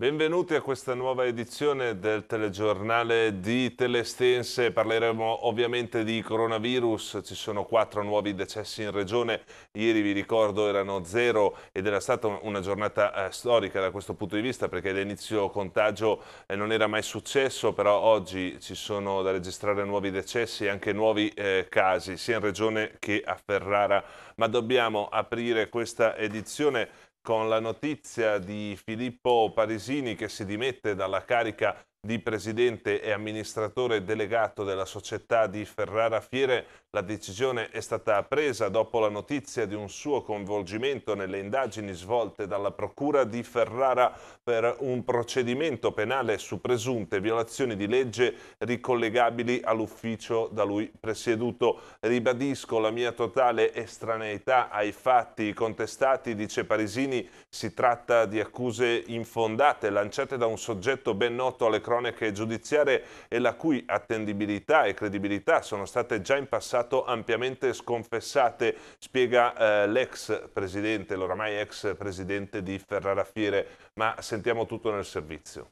Benvenuti a questa nuova edizione del telegiornale di Telestense. Parleremo ovviamente di coronavirus. Ci sono quattro nuovi decessi in regione. Ieri vi ricordo erano zero ed era stata una giornata eh, storica da questo punto di vista perché l'inizio contagio eh, non era mai successo, però oggi ci sono da registrare nuovi decessi e anche nuovi eh, casi sia in regione che a Ferrara. Ma dobbiamo aprire questa edizione con la notizia di Filippo Parisini che si dimette dalla carica di presidente e amministratore delegato della società di Ferrara Fiere, la decisione è stata presa dopo la notizia di un suo coinvolgimento nelle indagini svolte dalla Procura di Ferrara per un procedimento penale su presunte violazioni di legge ricollegabili all'ufficio da lui presieduto. Ribadisco la mia totale estraneità ai fatti contestati, dice Parisini, si tratta di accuse infondate lanciate da un soggetto ben noto alle cronache cronache giudiziarie e la cui attendibilità e credibilità sono state già in passato ampiamente sconfessate, spiega eh, l'ex presidente, l'oramai ex presidente di Ferrara Fiere, ma sentiamo tutto nel servizio.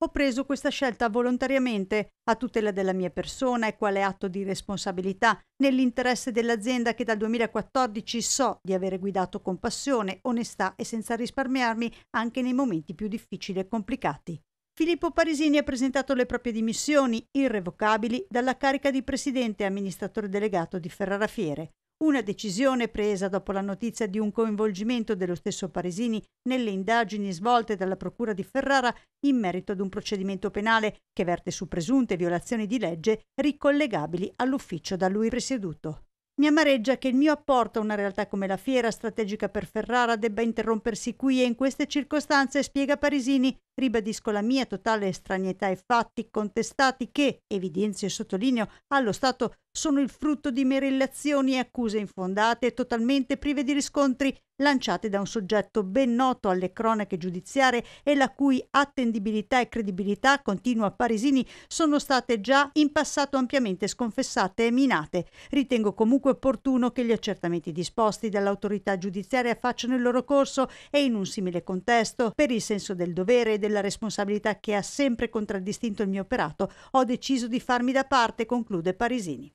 Ho preso questa scelta volontariamente a tutela della mia persona e quale atto di responsabilità nell'interesse dell'azienda che dal 2014 so di avere guidato con passione, onestà e senza risparmiarmi anche nei momenti più difficili e complicati. Filippo Parisini ha presentato le proprie dimissioni irrevocabili dalla carica di presidente e amministratore delegato di Ferrara Fiere. Una decisione presa dopo la notizia di un coinvolgimento dello stesso Parisini nelle indagini svolte dalla Procura di Ferrara in merito ad un procedimento penale che verte su presunte violazioni di legge ricollegabili all'ufficio da lui presieduto. Mi amareggia che il mio apporto a una realtà come la fiera strategica per Ferrara debba interrompersi qui e in queste circostanze, spiega Parisini, Ribadisco la mia totale estraneità ai fatti contestati che, evidenzio e sottolineo, allo Stato sono il frutto di merillazioni e accuse infondate e totalmente prive di riscontri lanciate da un soggetto ben noto alle cronache giudiziarie e la cui attendibilità e credibilità, continua Parisini, sono state già in passato ampiamente sconfessate e minate. Ritengo comunque opportuno che gli accertamenti disposti dall'autorità giudiziaria facciano il loro corso e in un simile contesto, per il senso del dovere e del della responsabilità che ha sempre contraddistinto il mio operato, ho deciso di farmi da parte, conclude Parisini.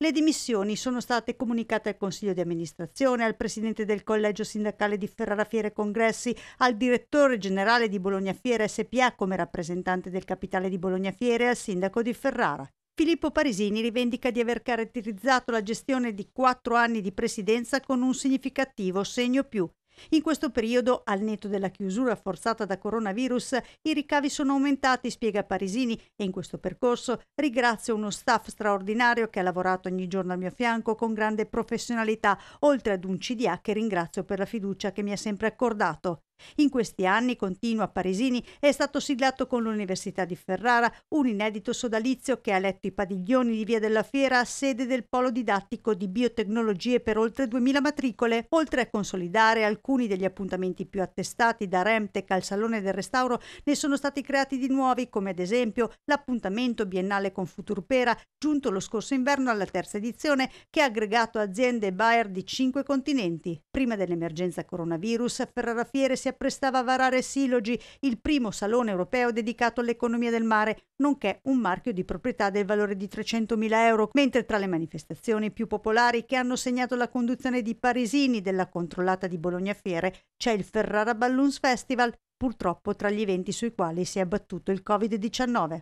Le dimissioni sono state comunicate al Consiglio di amministrazione, al Presidente del Collegio Sindacale di Ferrara Fiere Congressi, al Direttore Generale di Bologna Fiere SPA come rappresentante del Capitale di Bologna Fiere e al Sindaco di Ferrara. Filippo Parisini rivendica di aver caratterizzato la gestione di quattro anni di presidenza con un significativo segno più, in questo periodo, al netto della chiusura forzata da coronavirus, i ricavi sono aumentati, spiega Parisini, e in questo percorso ringrazio uno staff straordinario che ha lavorato ogni giorno al mio fianco con grande professionalità, oltre ad un CDA che ringrazio per la fiducia che mi ha sempre accordato. In questi anni, continua Parisini, è stato siglato con l'Università di Ferrara un inedito sodalizio che ha letto i padiglioni di Via della Fiera, sede del polo didattico di biotecnologie per oltre 2000 matricole, oltre a consolidare alcuni degli appuntamenti più attestati da Remtec al Salone del Restauro, ne sono stati creati di nuovi, come ad esempio l'appuntamento biennale con Futurpera, giunto lo scorso inverno alla terza edizione, che ha aggregato aziende e buyer di cinque continenti. Prima dell'emergenza coronavirus, Ferrara Fiere si si apprestava a varare Silogi, il primo salone europeo dedicato all'economia del mare, nonché un marchio di proprietà del valore di 300.000 euro, mentre tra le manifestazioni più popolari che hanno segnato la conduzione di parisini della controllata di Bologna Fiere c'è il Ferrara Balloons Festival, purtroppo tra gli eventi sui quali si è abbattuto il Covid-19.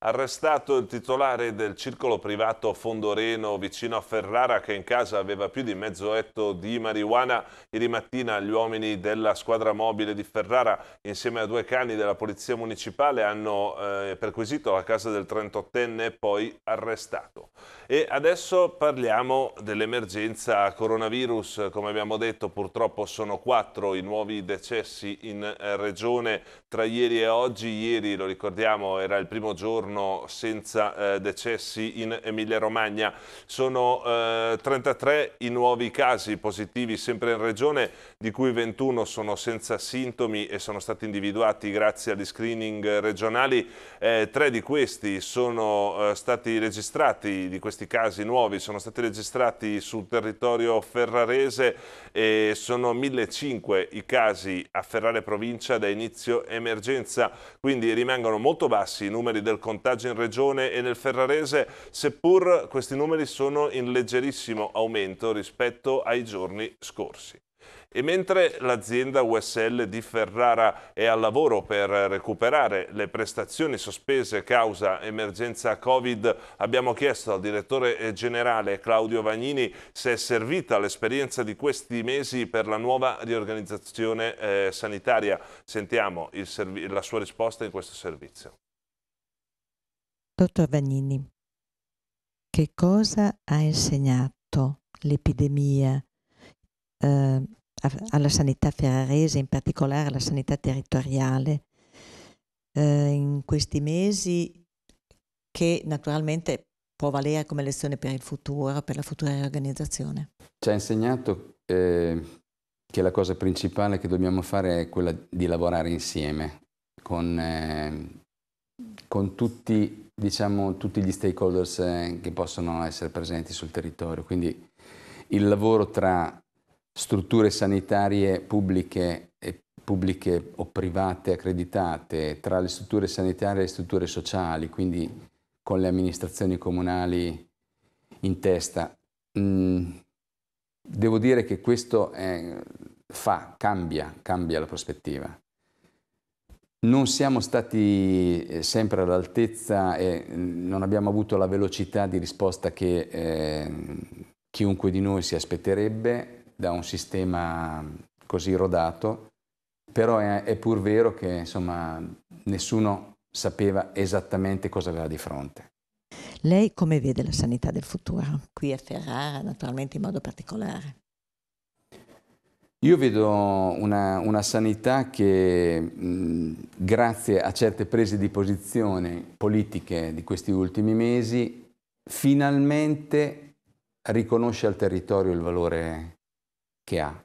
Arrestato il titolare del circolo privato Fondoreno vicino a Ferrara che in casa aveva più di mezzo etto di marijuana, ieri mattina gli uomini della squadra mobile di Ferrara insieme a due cani della polizia municipale hanno eh, perquisito la casa del 38enne e poi arrestato. E adesso parliamo dell'emergenza coronavirus, come abbiamo detto purtroppo sono quattro i nuovi decessi in eh, regione tra ieri e oggi, ieri lo ricordiamo era il primo giorno giorno senza eh, decessi in Emilia-Romagna. Sono eh, 33 i nuovi casi positivi sempre in regione, di cui 21 sono senza sintomi e sono stati individuati grazie agli screening regionali. Eh, tre di questi sono eh, stati registrati, di questi casi nuovi, sono stati registrati sul territorio ferrarese e sono 1.500 i casi a Ferrare provincia da inizio emergenza, quindi rimangono molto bassi i numeri del controllo contagi in regione e nel Ferrarese, seppur questi numeri sono in leggerissimo aumento rispetto ai giorni scorsi. E mentre l'azienda USL di Ferrara è al lavoro per recuperare le prestazioni sospese causa emergenza Covid, abbiamo chiesto al direttore generale Claudio Vagnini se è servita l'esperienza di questi mesi per la nuova riorganizzazione eh, sanitaria. Sentiamo la sua risposta in questo servizio. Dottor Vagnini, che cosa ha insegnato l'epidemia eh, alla sanità ferrarese, in particolare alla sanità territoriale, eh, in questi mesi che naturalmente può valere come lezione per il futuro, per la futura riorganizzazione? Ci ha insegnato eh, che la cosa principale che dobbiamo fare è quella di lavorare insieme con, eh, con tutti diciamo, tutti gli stakeholders eh, che possono essere presenti sul territorio. Quindi il lavoro tra strutture sanitarie pubbliche e pubbliche o private accreditate, tra le strutture sanitarie e le strutture sociali, quindi con le amministrazioni comunali in testa. Mm, devo dire che questo è, eh, fa, cambia, cambia la prospettiva. Non siamo stati eh, sempre all'altezza e mm, non abbiamo avuto la velocità di risposta che eh, chiunque di noi si aspetterebbe da un sistema così rodato, però è, è pur vero che insomma, nessuno sapeva esattamente cosa aveva di fronte. Lei come vede la sanità del futuro? Qui a Ferrara, naturalmente in modo particolare. Io vedo una, una sanità che mh, grazie a certe prese di posizione politiche di questi ultimi mesi finalmente riconosce al territorio il valore che ha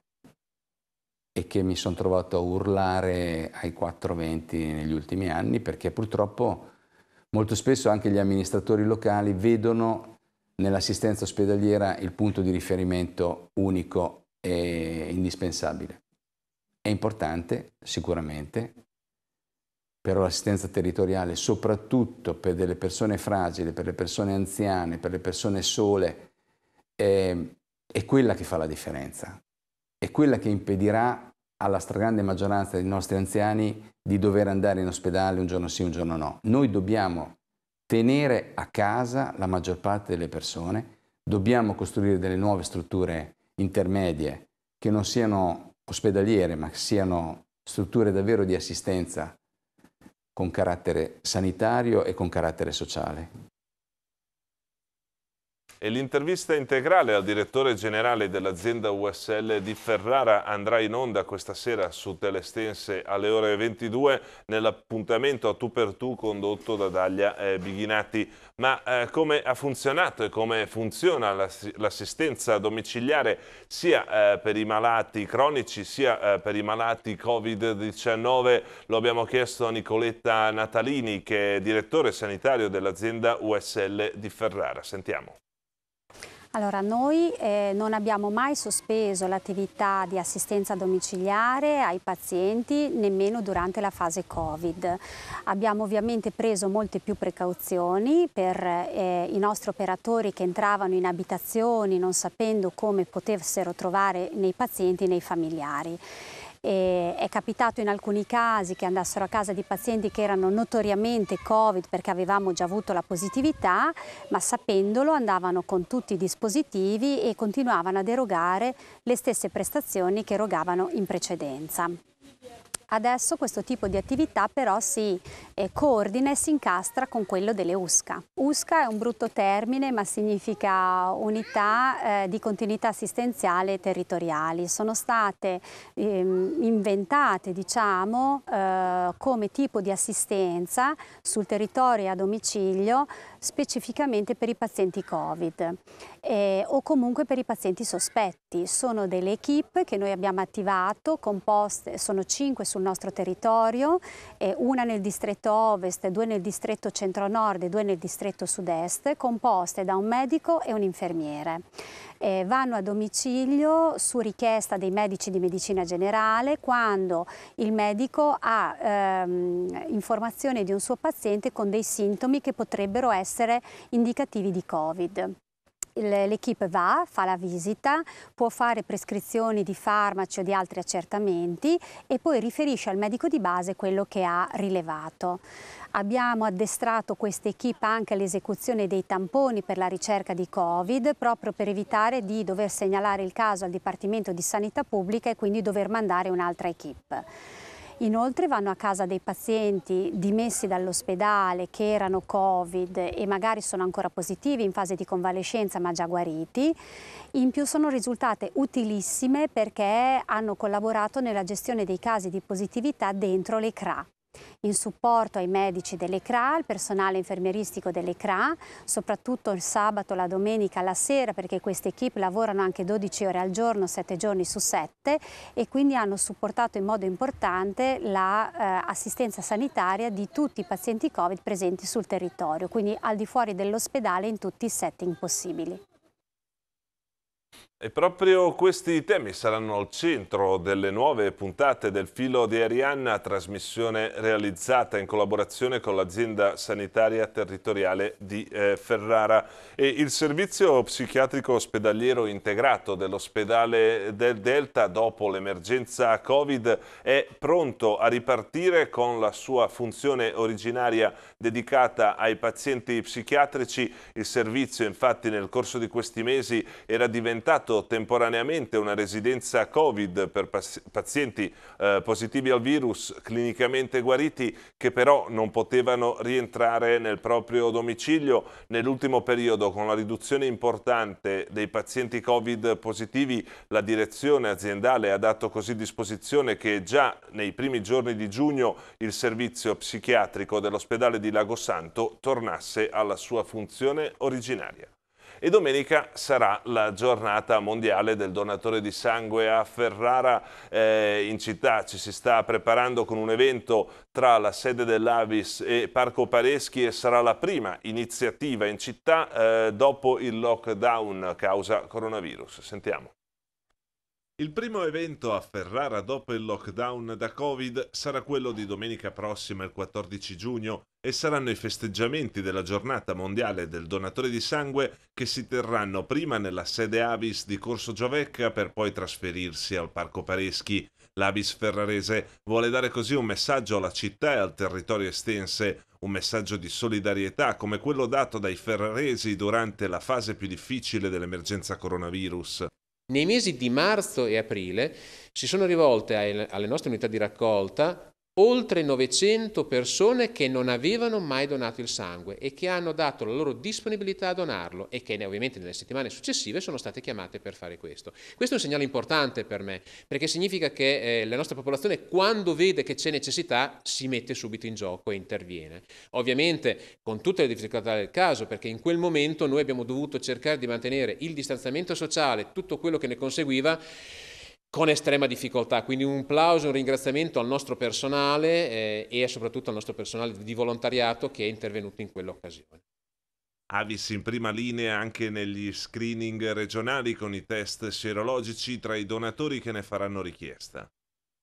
e che mi sono trovato a urlare ai 420 negli ultimi anni perché purtroppo molto spesso anche gli amministratori locali vedono nell'assistenza ospedaliera il punto di riferimento unico è indispensabile. È importante sicuramente, però l'assistenza territoriale, soprattutto per delle persone fragili, per le persone anziane, per le persone sole, è, è quella che fa la differenza, è quella che impedirà alla stragrande maggioranza dei nostri anziani di dover andare in ospedale un giorno sì, un giorno no. Noi dobbiamo tenere a casa la maggior parte delle persone, dobbiamo costruire delle nuove strutture intermedie, che non siano ospedaliere, ma siano strutture davvero di assistenza con carattere sanitario e con carattere sociale e l'intervista integrale al direttore generale dell'azienda USL di Ferrara andrà in onda questa sera su Telestense alle ore 22 nell'appuntamento a tu per tu condotto da Daglia eh, Bighinati. Ma eh, come ha funzionato e come funziona l'assistenza domiciliare sia eh, per i malati cronici sia eh, per i malati Covid-19? Lo abbiamo chiesto a Nicoletta Natalini che è direttore sanitario dell'azienda USL di Ferrara. Sentiamo. Allora, noi eh, non abbiamo mai sospeso l'attività di assistenza domiciliare ai pazienti, nemmeno durante la fase Covid. Abbiamo ovviamente preso molte più precauzioni per eh, i nostri operatori che entravano in abitazioni non sapendo come potessero trovare nei pazienti e nei familiari. E è capitato in alcuni casi che andassero a casa di pazienti che erano notoriamente Covid perché avevamo già avuto la positività, ma sapendolo andavano con tutti i dispositivi e continuavano ad erogare le stesse prestazioni che erogavano in precedenza. Adesso questo tipo di attività però si eh, coordina e si incastra con quello delle USCA. USCA è un brutto termine ma significa unità eh, di continuità assistenziale territoriali. Sono state ehm, inventate diciamo, eh, come tipo di assistenza sul territorio e a domicilio specificamente per i pazienti Covid eh, o comunque per i pazienti sospetti. Sono delle equip che noi abbiamo attivato, composte, sono cinque sul nostro territorio, eh, una nel distretto ovest, due nel distretto centro-nord e due nel distretto sud-est, composte da un medico e un infermiere. Eh, vanno a domicilio su richiesta dei medici di medicina generale quando il medico ha ehm, informazione di un suo paziente con dei sintomi che potrebbero essere essere indicativi di Covid l'equipe va, fa la visita, può fare prescrizioni di farmaci o di altri accertamenti e poi riferisce al medico di base quello che ha rilevato. Abbiamo addestrato questa equipe anche all'esecuzione dei tamponi per la ricerca di Covid, proprio per evitare di dover segnalare il caso al Dipartimento di Sanità Pubblica e quindi dover mandare un'altra equipe. Inoltre vanno a casa dei pazienti dimessi dall'ospedale che erano Covid e magari sono ancora positivi in fase di convalescenza ma già guariti. In più sono risultate utilissime perché hanno collaborato nella gestione dei casi di positività dentro le CRA in supporto ai medici dell'ECRA, al personale infermieristico dell'ECRA, soprattutto il sabato, la domenica, la sera, perché queste equip lavorano anche 12 ore al giorno, 7 giorni su 7 e quindi hanno supportato in modo importante l'assistenza la, eh, sanitaria di tutti i pazienti Covid presenti sul territorio, quindi al di fuori dell'ospedale in tutti i setting possibili. E proprio questi temi saranno al centro delle nuove puntate del Filo di Arianna, trasmissione realizzata in collaborazione con l'azienda sanitaria territoriale di eh, Ferrara e il servizio psichiatrico ospedaliero integrato dell'ospedale del Delta dopo l'emergenza Covid è pronto a ripartire con la sua funzione originaria dedicata ai pazienti psichiatrici. Il servizio infatti nel corso di questi mesi era diventato temporaneamente una residenza Covid per pazienti eh, positivi al virus clinicamente guariti che però non potevano rientrare nel proprio domicilio. Nell'ultimo periodo con la riduzione importante dei pazienti Covid positivi la direzione aziendale ha dato così disposizione che già nei primi giorni di giugno il servizio psichiatrico dell'ospedale di Lago Santo tornasse alla sua funzione originaria. E domenica sarà la giornata mondiale del donatore di sangue a Ferrara eh, in città. Ci si sta preparando con un evento tra la sede dell'Avis e Parco Pareschi e sarà la prima iniziativa in città eh, dopo il lockdown causa coronavirus. Sentiamo. Il primo evento a Ferrara dopo il lockdown da Covid sarà quello di domenica prossima, il 14 giugno, e saranno i festeggiamenti della giornata mondiale del donatore di sangue che si terranno prima nella sede Avis di Corso Giovecca per poi trasferirsi al Parco Pareschi. L'Avis ferrarese vuole dare così un messaggio alla città e al territorio estense, un messaggio di solidarietà come quello dato dai ferraresi durante la fase più difficile dell'emergenza coronavirus. Nei mesi di marzo e aprile si sono rivolte alle nostre unità di raccolta oltre 900 persone che non avevano mai donato il sangue e che hanno dato la loro disponibilità a donarlo e che ovviamente nelle settimane successive sono state chiamate per fare questo. Questo è un segnale importante per me perché significa che eh, la nostra popolazione quando vede che c'è necessità si mette subito in gioco e interviene. Ovviamente con tutte le difficoltà del caso perché in quel momento noi abbiamo dovuto cercare di mantenere il distanziamento sociale, tutto quello che ne conseguiva con estrema difficoltà, quindi un applauso, un ringraziamento al nostro personale eh, e soprattutto al nostro personale di volontariato che è intervenuto in quell'occasione. Avis in prima linea anche negli screening regionali con i test serologici tra i donatori che ne faranno richiesta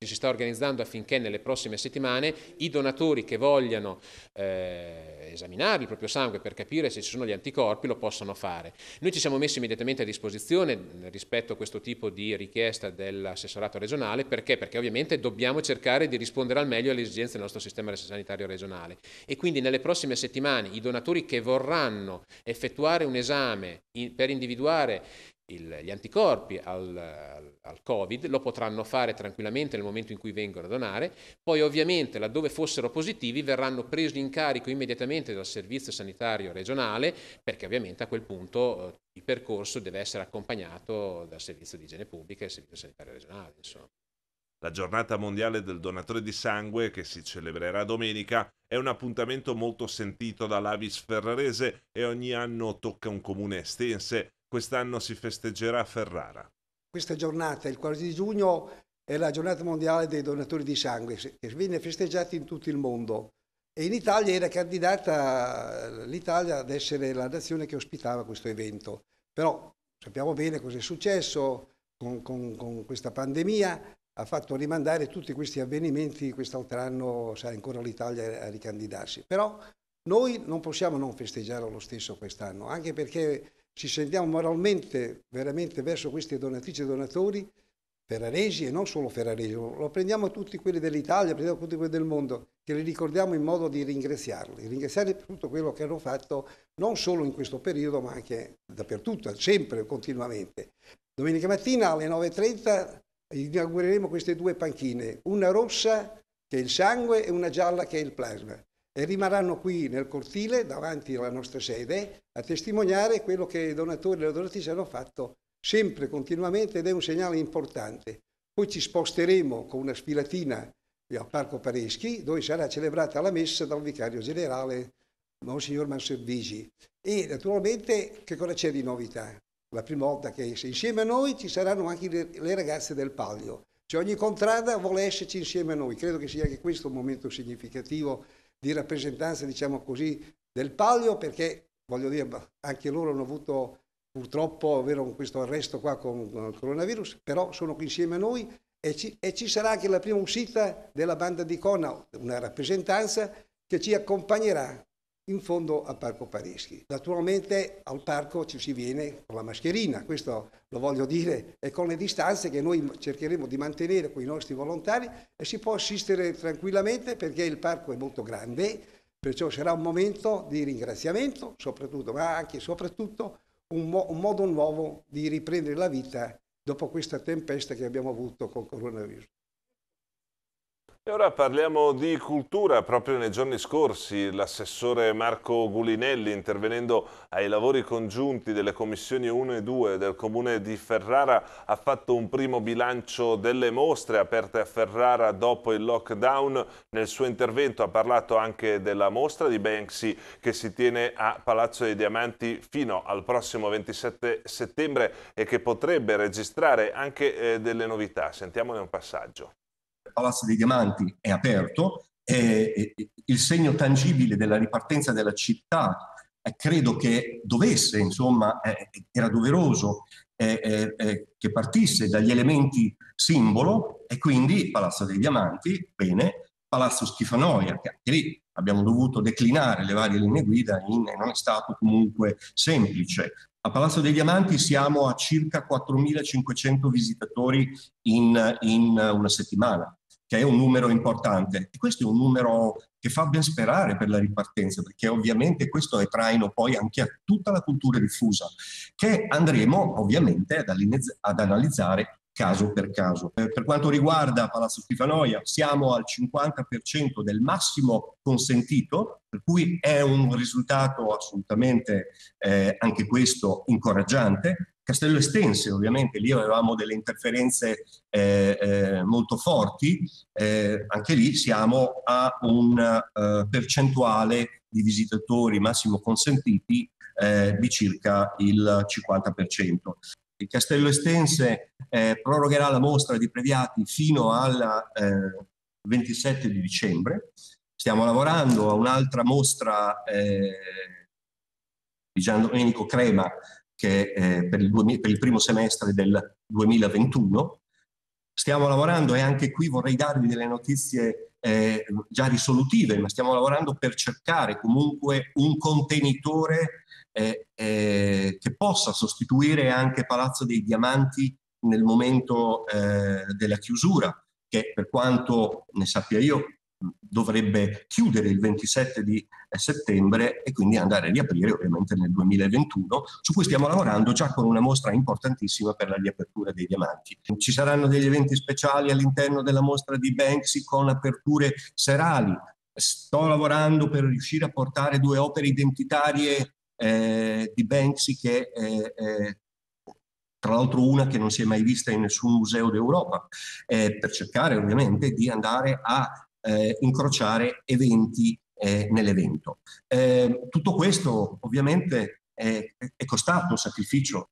si sta organizzando affinché nelle prossime settimane i donatori che vogliano eh, esaminare il proprio sangue per capire se ci sono gli anticorpi lo possano fare. Noi ci siamo messi immediatamente a disposizione mm, rispetto a questo tipo di richiesta dell'assessorato regionale perché? perché ovviamente dobbiamo cercare di rispondere al meglio alle esigenze del nostro sistema sanitario regionale e quindi nelle prossime settimane i donatori che vorranno effettuare un esame in, per individuare il, gli anticorpi al, al, al, Covid, lo potranno fare tranquillamente nel momento in cui vengono a donare, poi ovviamente laddove fossero positivi verranno presi in carico immediatamente dal servizio sanitario regionale, perché ovviamente a quel punto eh, il percorso deve essere accompagnato dal servizio di igiene pubblica e dal servizio sanitario regionale. Insomma. La giornata mondiale del donatore di sangue, che si celebrerà domenica, è un appuntamento molto sentito dall'Avis Ferrarese e ogni anno tocca un comune estense quest'anno si festeggerà a Ferrara. Questa giornata, il 4 di giugno, è la giornata mondiale dei donatori di sangue, che viene festeggiata in tutto il mondo. E in Italia era candidata l'Italia ad essere la nazione che ospitava questo evento. Però sappiamo bene cosa è successo con, con, con questa pandemia, ha fatto rimandare tutti questi avvenimenti, quest'altro anno sarà ancora l'Italia a ricandidarsi. Però noi non possiamo non festeggiare lo stesso quest'anno, anche perché ci sentiamo moralmente veramente verso queste donatrici e donatori ferraresi e non solo ferraresi, lo prendiamo tutti quelli dell'Italia, prendiamo tutti quelli del mondo, che li ricordiamo in modo di ringraziarli, ringraziarli per tutto quello che hanno fatto non solo in questo periodo ma anche dappertutto, sempre, continuamente. Domenica mattina alle 9.30 inaugureremo queste due panchine, una rossa che è il sangue e una gialla che è il plasma e rimarranno qui nel cortile davanti alla nostra sede a testimoniare quello che i donatori e le donatrici hanno fatto sempre continuamente ed è un segnale importante. Poi ci sposteremo con una sfilatina al Parco Pareschi dove sarà celebrata la messa dal vicario generale Monsignor Manservigi E naturalmente che cosa c'è di novità? La prima volta che insieme a noi ci saranno anche le, le ragazze del Palio. Cioè ogni contrada vuole esserci insieme a noi. Credo che sia anche questo un momento significativo di rappresentanza, diciamo così, del Palio, perché voglio dire, anche loro hanno avuto purtroppo vero, questo arresto qua con, con il coronavirus, però sono qui insieme a noi e ci, e ci, sarà anche la prima uscita della banda di Cona, una rappresentanza che ci accompagnerà in fondo al Parco Pareschi. Naturalmente al parco ci si viene con la mascherina, questo lo voglio dire, e con le distanze che noi cercheremo di mantenere con i nostri volontari e si può assistere tranquillamente perché il parco è molto grande, perciò sarà un momento di ringraziamento soprattutto, ma anche e soprattutto un, mo- un modo nuovo di riprendere la vita dopo questa tempesta che abbiamo avuto con il coronavirus. E ora parliamo di cultura. Proprio nei giorni scorsi l'assessore Marco Gulinelli, intervenendo ai lavori congiunti delle commissioni 1 e 2 del comune di Ferrara, ha fatto un primo bilancio delle mostre aperte a Ferrara dopo il lockdown. Nel suo intervento ha parlato anche della mostra di Banksy che si tiene a Palazzo dei Diamanti fino al prossimo 27 settembre e che potrebbe registrare anche eh, delle novità. Sentiamone un passaggio. Palazzo dei Diamanti è aperto, è il segno tangibile della ripartenza della città eh, credo che dovesse, insomma, eh, era doveroso eh, eh, eh, che partisse dagli elementi simbolo e quindi Palazzo dei Diamanti, bene, Palazzo Schifanoia, che anche lì abbiamo dovuto declinare le varie linee guida, in, non è stato comunque semplice. A Palazzo dei Diamanti siamo a circa 4.500 visitatori in, in una settimana che è un numero importante. E questo è un numero che fa ben sperare per la ripartenza, perché ovviamente questo è traino poi anche a tutta la cultura diffusa, che andremo ovviamente ad, ad analizzare caso per caso. Per quanto riguarda Palazzo Stefanoia, siamo al 50% del massimo consentito, per cui è un risultato assolutamente eh, anche questo incoraggiante. Castello Estense, ovviamente lì avevamo delle interferenze eh, eh, molto forti, eh, anche lì siamo a un eh, percentuale di visitatori massimo consentiti eh, di circa il 50%. Il Castello Estense eh, prorogherà la mostra di Previati fino al 27 eh, di dicembre. Stiamo lavorando a un'altra mostra eh, di Gian Domenico Crema che eh, per, il 2000, per il primo semestre del 2021. Stiamo lavorando e anche qui vorrei darvi delle notizie eh, già risolutive, ma stiamo lavorando per cercare comunque un contenitore eh, eh, che possa sostituire anche Palazzo dei Diamanti nel momento eh, della chiusura, che per quanto ne sappia io dovrebbe chiudere il 27 di eh, settembre e quindi andare a riaprire ovviamente nel 2021, su cui stiamo lavorando già con una mostra importantissima per la riapertura dei diamanti. Ci saranno degli eventi speciali all'interno della mostra di Banksy con aperture serali. Sto lavorando per riuscire a portare due opere identitarie eh, di Banksy che eh, eh, tra l'altro una che non si è mai vista in nessun museo d'Europa, eh, per cercare ovviamente di andare a eh, incrociare eventi eh, nell'evento. Eh, tutto questo ovviamente è, è costato un sacrificio.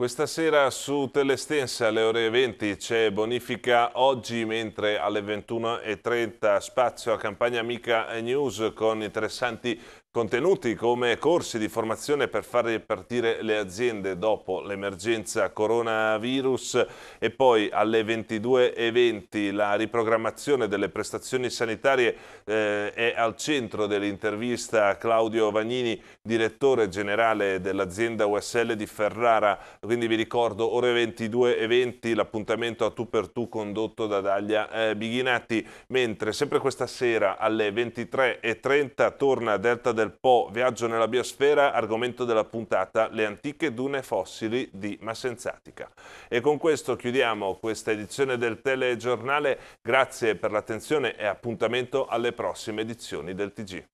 Questa sera su Telestense alle ore 20 c'è bonifica oggi, mentre alle 21.30 spazio a Campagna Amica News con interessanti Contenuti come corsi di formazione per far ripartire le aziende dopo l'emergenza coronavirus e poi alle 22.20 la riprogrammazione delle prestazioni sanitarie eh, è al centro dell'intervista Claudio Vagnini, direttore generale dell'azienda USL di Ferrara. Quindi vi ricordo ore 22.20 l'appuntamento a tu per tu condotto da Daglia eh, Bighinati, mentre sempre questa sera alle 23.30 torna Delta del del Po, viaggio nella biosfera, argomento della puntata, le antiche dune fossili di Massenzatica. E con questo chiudiamo questa edizione del telegiornale, grazie per l'attenzione e appuntamento alle prossime edizioni del TG.